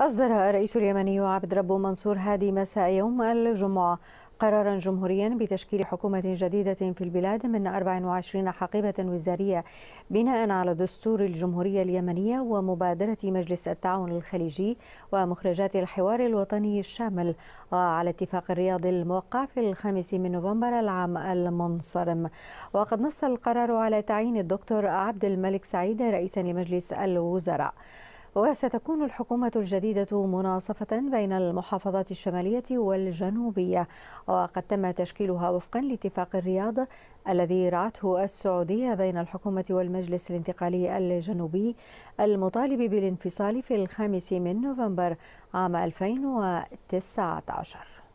أصدر الرئيس اليمني عبد ربه منصور هادي مساء يوم الجمعة قرارا جمهوريا بتشكيل حكومة جديدة في البلاد من 24 حقيبة وزارية بناء على دستور الجمهورية اليمنية ومبادرة مجلس التعاون الخليجي ومخرجات الحوار الوطني الشامل وعلى اتفاق الرياض الموقع في الخامس من نوفمبر العام المنصرم وقد نص القرار على تعيين الدكتور عبد الملك سعيد رئيسا لمجلس الوزراء وستكون الحكومة الجديدة مناصفة بين المحافظات الشمالية والجنوبية وقد تم تشكيلها وفقا لاتفاق الرياض الذي رعته السعودية بين الحكومة والمجلس الانتقالي الجنوبي المطالب بالانفصال في الخامس من نوفمبر عام 2019